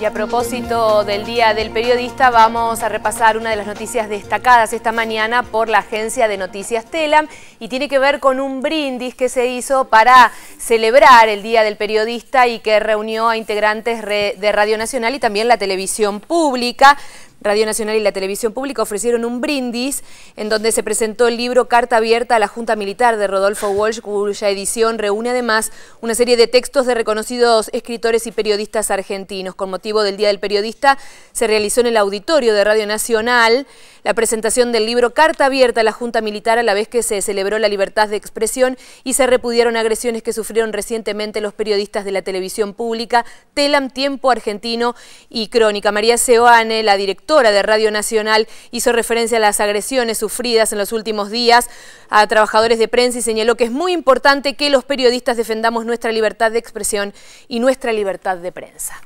Y a propósito del Día del Periodista, vamos a repasar una de las noticias destacadas esta mañana por la agencia de noticias Telam y tiene que ver con un brindis que se hizo para celebrar el Día del Periodista y que reunió a integrantes de Radio Nacional y también la televisión pública. Radio Nacional y la Televisión Pública ofrecieron un brindis en donde se presentó el libro Carta Abierta a la Junta Militar de Rodolfo Walsh, cuya edición reúne además una serie de textos de reconocidos escritores y periodistas argentinos. Con motivo del Día del Periodista se realizó en el auditorio de Radio Nacional la presentación del libro Carta Abierta a la Junta Militar a la vez que se celebró la libertad de expresión y se repudiaron agresiones que sufrieron recientemente los periodistas de la televisión pública, Telam, Tiempo Argentino y Crónica. María Seoane, la directora de Radio Nacional, hizo referencia a las agresiones sufridas en los últimos días a trabajadores de prensa y señaló que es muy importante que los periodistas defendamos nuestra libertad de expresión y nuestra libertad de prensa.